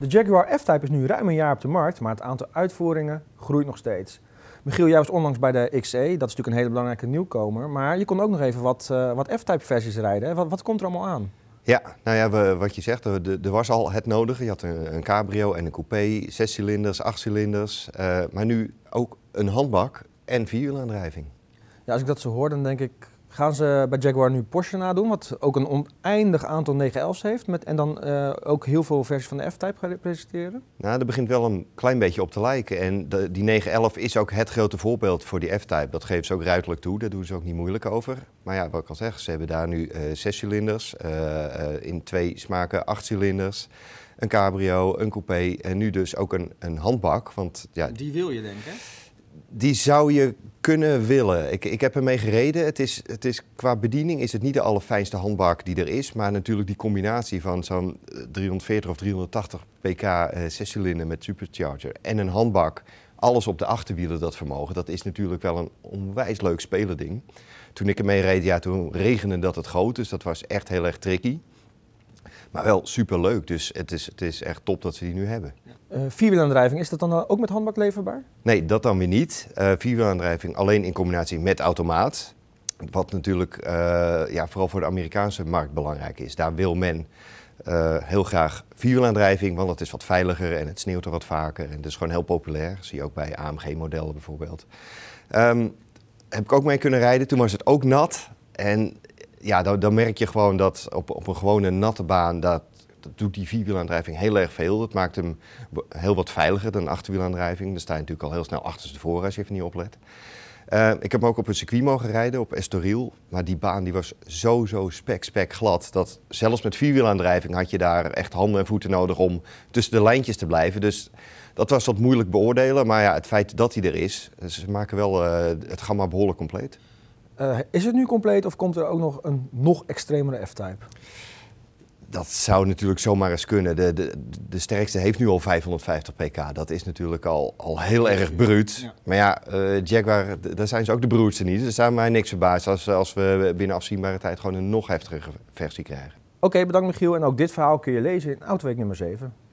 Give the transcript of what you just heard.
De Jaguar F-Type is nu ruim een jaar op de markt, maar het aantal uitvoeringen groeit nog steeds. Michiel, jij was onlangs bij de XE, dat is natuurlijk een hele belangrijke nieuwkomer. Maar je kon ook nog even wat, eh, wat F-Type versies rijden. Wat, wat, komt er allemaal aan? Ja, nou ja, we, wat je zegt, er was al het nodige. Je had een, cabrio en een coupé, zes cilinders, acht cilinders. Eh, maar nu ook een handbak en vierwielaandrijving. Ja, als ik dat zo hoor, dan denk ik, Gaan ze bij Jaguar nu Porsche nadoen, wat ook een oneindig aantal 911's heeft met, en dan eh, ook heel veel versies van de F-Type gaan presenteren? Nou, dat begint wel een klein beetje op te lijken. En de, die 911 is ook het grote voorbeeld voor die F-Type. Dat geven ze ook ruidelijk toe, daar doen ze ook niet moeilijk over. Maar ja, wat ik al zeg, ze hebben daar nu uh, zes cilinders, eh, in twee smaken acht cilinders een cabrio, een coupé en nu dus ook een, een handbak. Want, ja, die wil je denken? die zou je kunnen willen. Ik, ik heb ermee gereden. Het is, het is, qua bediening is het niet de allerfijnste handbak die er is. Maar natuurlijk die combinatie van zo'n 340 eh, of 380 pk eh, zescilinder met supercharger en een handbak. Alles op de achterwielen, dat vermogen, dat is natuurlijk wel een onwijs leuk spelerding. Toen ik ermee reed, ja, toen regende dat het groot, dus dat was echt heel erg tricky. Maar wel superleuk, dus het is, het is echt top dat ze die nu hebben. Eh, vierwielaandrijving, is dat dan eh, ook met handbak leverbaar? Nee, dat dan weer niet. Eh, vierwielaandrijving alleen in combinatie met automaat. Wat natuurlijk ja, vooral voor de Amerikaanse markt belangrijk is. Daar wil men heel graag vierwielaandrijving, want het is wat veiliger en het sneeuwt er wat vaker. En het is gewoon heel populair. Dat zie je ook bij AMG-modellen bijvoorbeeld. Ehm, heb ik ook mee kunnen rijden. Toen was het ook nat. En ja, dan, dan, merk je gewoon dat op, op een gewone natte baan, dat, dat doet die vierwielaandrijving heel erg veel. Het maakt hem heel wat veiliger dan achterwielaandrijving. Dan sta je natuurlijk al heel snel achter tevoren als je even niet oplet. Eh, ik heb hem ook op een circuit mogen rijden, op Estoril. Maar die baan die was zo, zo spek, spek glad. Dat zelfs met vierwielaandrijving had je daar echt handen en voeten nodig om tussen de lijntjes te blijven. Dus dat was wat moeilijk beoordelen. Maar ja, het feit dat hij er is, ze maken wel eh, het gamma behoorlijk compleet. Eh, is het nu compleet of komt er ook nog een nog extremere F-type? Dat zou natuurlijk zomaar eens kunnen. De, de, de sterkste heeft nu al 550 pk. Dat is natuurlijk al, al heel erg bruut. Maar ja, uh, Jaguar, daar zijn ze ook de broertste niet. Dus daar mij niks verbaasd als, als we binnen afzienbare tijd gewoon een nog heftigere versie krijgen. Oké, bedankt Michiel. En ook dit verhaal kun je lezen in Autoweek nummer 7.